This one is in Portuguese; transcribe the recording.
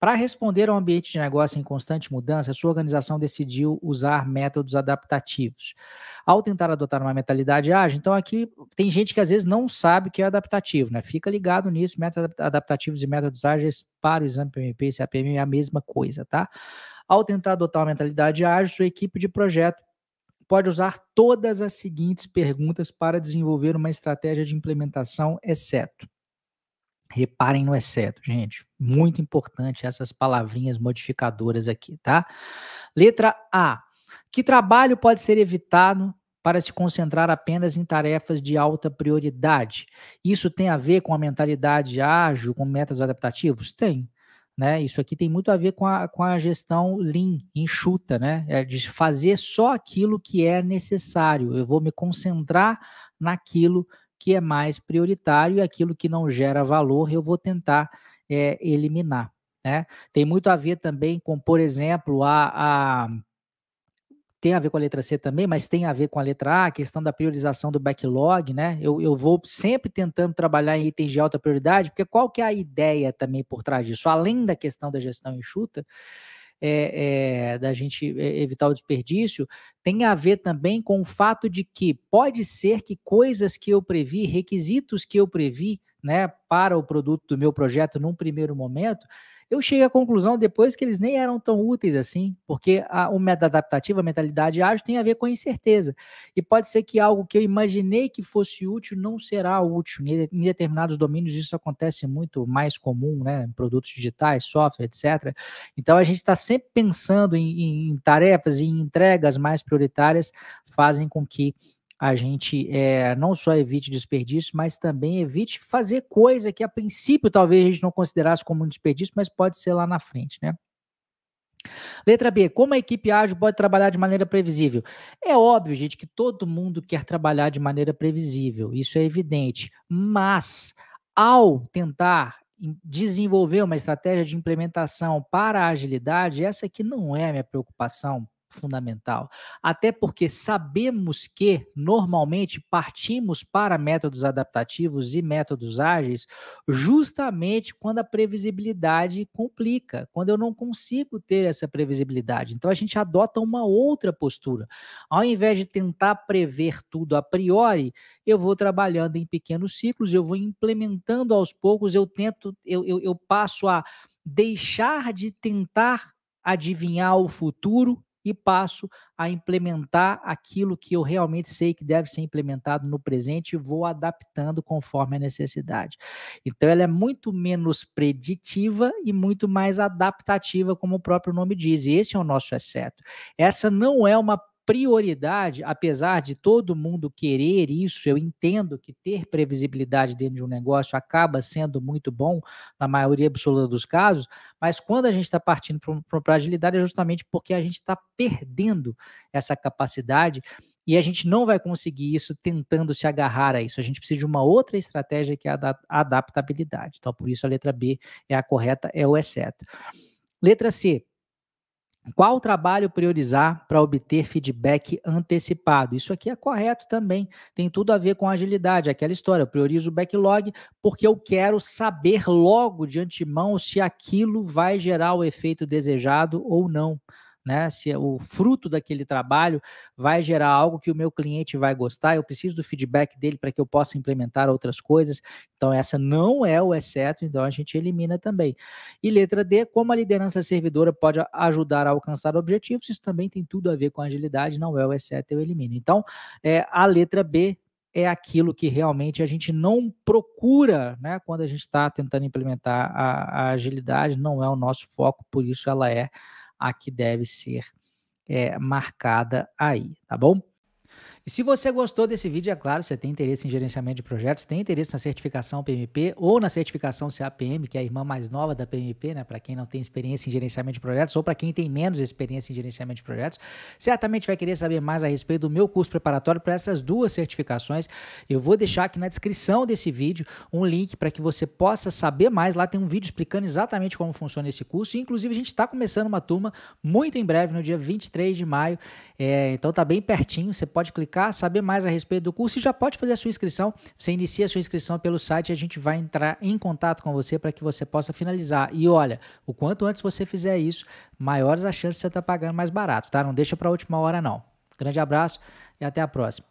Para responder ao ambiente de negócio em constante mudança, sua organização decidiu usar métodos adaptativos. Ao tentar adotar uma mentalidade ágil, então aqui tem gente que às vezes não sabe o que é adaptativo, né? Fica ligado nisso, métodos adaptativos e métodos ágeis para o exame PMP e CAPM é a mesma coisa, tá? Ao tentar adotar uma mentalidade ágil, sua equipe de projeto pode usar todas as seguintes perguntas para desenvolver uma estratégia de implementação, exceto Reparem no exceto, gente. Muito importante essas palavrinhas modificadoras aqui, tá? Letra A. Que trabalho pode ser evitado para se concentrar apenas em tarefas de alta prioridade? Isso tem a ver com a mentalidade ágil, com métodos adaptativos? Tem. Né? Isso aqui tem muito a ver com a, com a gestão lean, enxuta, né? É de fazer só aquilo que é necessário. Eu vou me concentrar naquilo que é mais prioritário e aquilo que não gera valor eu vou tentar é, eliminar. Né? Tem muito a ver também com, por exemplo, a, a tem a ver com a letra C também, mas tem a ver com a letra A, a questão da priorização do backlog, né? Eu, eu vou sempre tentando trabalhar em itens de alta prioridade, porque qual que é a ideia também por trás disso? Além da questão da gestão enxuta, é, é, da gente evitar o desperdício tem a ver também com o fato de que pode ser que coisas que eu previ, requisitos que eu previ né, para o produto do meu projeto num primeiro momento, eu cheguei à conclusão depois que eles nem eram tão úteis assim, porque a, o método adaptativo, a mentalidade ágil, tem a ver com a incerteza. E pode ser que algo que eu imaginei que fosse útil não será útil. Em, em determinados domínios, isso acontece muito mais comum, né? Em produtos digitais, software, etc. Então, a gente está sempre pensando em, em tarefas e entregas mais prioritárias, fazem com que a gente é, não só evite desperdício, mas também evite fazer coisa que a princípio talvez a gente não considerasse como um desperdício, mas pode ser lá na frente, né? Letra B, como a equipe ágil pode trabalhar de maneira previsível? É óbvio, gente, que todo mundo quer trabalhar de maneira previsível, isso é evidente, mas ao tentar desenvolver uma estratégia de implementação para a agilidade, essa aqui não é a minha preocupação fundamental. Até porque sabemos que, normalmente, partimos para métodos adaptativos e métodos ágeis justamente quando a previsibilidade complica, quando eu não consigo ter essa previsibilidade. Então, a gente adota uma outra postura. Ao invés de tentar prever tudo a priori, eu vou trabalhando em pequenos ciclos, eu vou implementando aos poucos, eu tento, eu, eu, eu passo a deixar de tentar adivinhar o futuro e passo a implementar aquilo que eu realmente sei que deve ser implementado no presente e vou adaptando conforme a necessidade. Então, ela é muito menos preditiva e muito mais adaptativa, como o próprio nome diz, e esse é o nosso exceto. Essa não é uma prioridade, apesar de todo mundo querer isso, eu entendo que ter previsibilidade dentro de um negócio acaba sendo muito bom na maioria absoluta dos casos, mas quando a gente está partindo para agilidade é justamente porque a gente está perdendo essa capacidade e a gente não vai conseguir isso tentando se agarrar a isso. A gente precisa de uma outra estratégia que é a adaptabilidade. Então, por isso a letra B é a correta, é o exceto. Letra C, qual trabalho priorizar para obter feedback antecipado? Isso aqui é correto também, tem tudo a ver com agilidade, aquela história. Eu priorizo o backlog porque eu quero saber logo de antemão se aquilo vai gerar o efeito desejado ou não né? Se é o fruto daquele trabalho vai gerar algo que o meu cliente vai gostar, eu preciso do feedback dele para que eu possa implementar outras coisas. Então, essa não é o exceto, então a gente elimina também. E letra D, como a liderança servidora pode ajudar a alcançar objetivos, isso também tem tudo a ver com agilidade, não é o exceto, eu elimino. Então, é, a letra B é aquilo que realmente a gente não procura, né? Quando a gente está tentando implementar a, a agilidade, não é o nosso foco, por isso ela é a que deve ser é, marcada aí, tá bom? E se você gostou desse vídeo, é claro, você tem interesse em gerenciamento de projetos, tem interesse na certificação PMP ou na certificação CAPM, que é a irmã mais nova da PMP, né? Para quem não tem experiência em gerenciamento de projetos ou para quem tem menos experiência em gerenciamento de projetos, certamente vai querer saber mais a respeito do meu curso preparatório para essas duas certificações. Eu vou deixar aqui na descrição desse vídeo um link para que você possa saber mais. Lá tem um vídeo explicando exatamente como funciona esse curso. inclusive, a gente está começando uma turma muito em breve, no dia 23 de maio. É, então tá bem pertinho. Você pode pode clicar, saber mais a respeito do curso e já pode fazer a sua inscrição. Você inicia a sua inscrição pelo site e a gente vai entrar em contato com você para que você possa finalizar. E olha, o quanto antes você fizer isso, maiores as chances de você estar tá pagando mais barato, tá? Não deixa para a última hora não. Grande abraço e até a próxima.